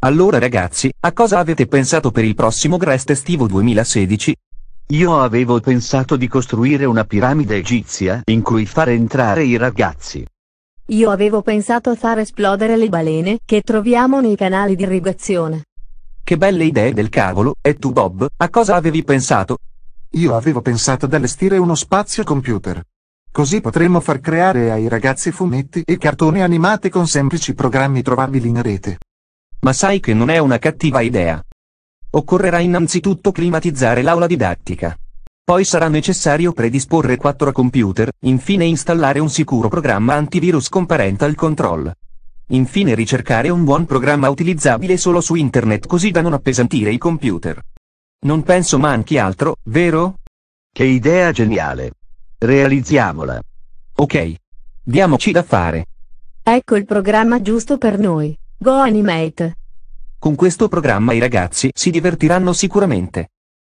Allora ragazzi, a cosa avete pensato per il prossimo Grest estivo 2016? Io avevo pensato di costruire una piramide egizia in cui far entrare i ragazzi. Io avevo pensato a far esplodere le balene che troviamo nei canali di irrigazione. Che belle idee del cavolo, e tu Bob, a cosa avevi pensato? Io avevo pensato ad allestire uno spazio computer. Così potremmo far creare ai ragazzi fumetti e cartoni animati con semplici programmi trovabili in rete. Ma sai che non è una cattiva idea. Occorrerà innanzitutto climatizzare l'aula didattica. Poi sarà necessario predisporre quattro computer, infine installare un sicuro programma antivirus con parental control. Infine ricercare un buon programma utilizzabile solo su internet così da non appesantire i computer. Non penso manchi altro, vero? Che idea geniale. Realizziamola. Ok. Diamoci da fare. Ecco il programma giusto per noi. Go Animate. Con questo programma i ragazzi si divertiranno sicuramente.